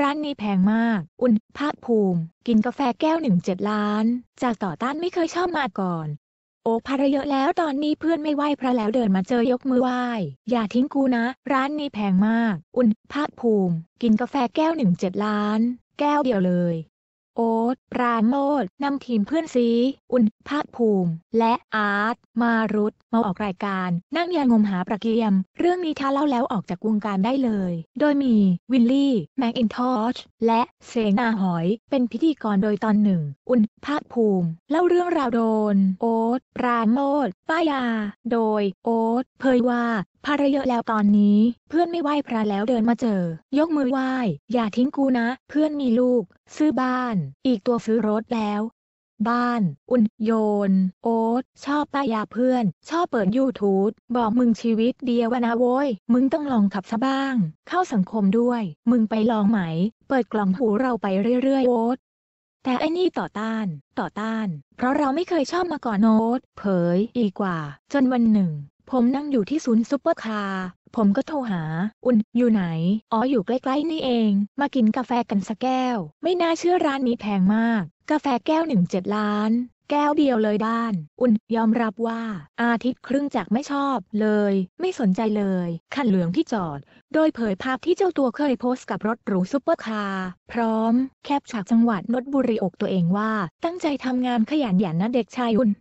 ร้านนี้แพงมาก อุ่นภาคภูมิ กินกาแฟแก้วหนึ่งเจ็ดล้าน จากต่อต้านไม่เคยชอบมาก่อน โอ้พรรเยอะแล้วตอนนี้เพื่อนไม่ไหวพระแล้วเดินมาเจอยกมือไหว้ อย่าทิ้งกูนะ ร้านนี้แพงมาก อุ่นภาคภูมิ กินกาแฟแก้วหนึ่งเจ็ดล้าน แก้วเดียวเลยโอ๊ต ปราโมทนำทีมเพื่อนซีอุ่น ภาคภูมิ และอาร์ต มารุตมาออกรายการนั่งยางงมหาประเกียม เรื่องนี้ถ้าเล่าแล้วออกจากวงการได้เลย โดยมีวินลี่ แม็กอินทอชและเซนาหอย เป็นพิธีกรโดยตอนหนึ่ง อุ่นภาคภูมิ เล่าเรื่องราวโดน โอ๊ต ปราโมทป้ายา โดยโอ๊ตเผยว่าภาระเยอะแล้วตอนนี้ เพื่อนไม่ไหวพระแล้วเดินมาเจอ ยกมือไหว้ อย่าทิ้งกูนะ เพื่อนมีลูก ซื้อบ้านอีกตัวซื้อรถแล้ว บ้าน อุ่น โยน โอ๊ตชอบตายาเพื่อน ชอบเปิดยูทูบบอกมึงชีวิตเดียวนะโว้ย มึงต้องลองขับซะบ้าง เข้าสังคมด้วย มึงไปลองไหม เปิดกล่องหูเราไปเรื่อยๆโอ๊ตแต่ไอ้นี่ต่อต้าน ต่อต้าน เพราะเราไม่เคยชอบมาก่อนโน้ต เผยอีกว่า จนวันหนึ่ง ผมนั่งอยู่ที่ศูนย์ซุปเปอร์คาร์ผมก็โทรหา อุ่น อยู่ไหน อ๋อ อยู่ใกล้ๆนี่เอง มากินกาแฟกันสักแก้ว ไม่น่าเชื่อร้านนี้แพงมาก กาแฟแก้วหนึ่งเจ็ดล้าน แก้วเดียวเลยด้าน อุ่นยอมรับว่า อาทิตย์ครึ่งจากไม่ชอบเลย ไม่สนใจเลยคันเหลืองที่จอด โดยเผยภาพที่เจ้าตัวเคยโพสต์กับรถหรูซุปเปอร์คาร์ พร้อมแคปฉากจังหวัดนนทบุรีอกตัวเองว่า ตั้งใจทำงานขยันหยันนะเด็กชายอุ่น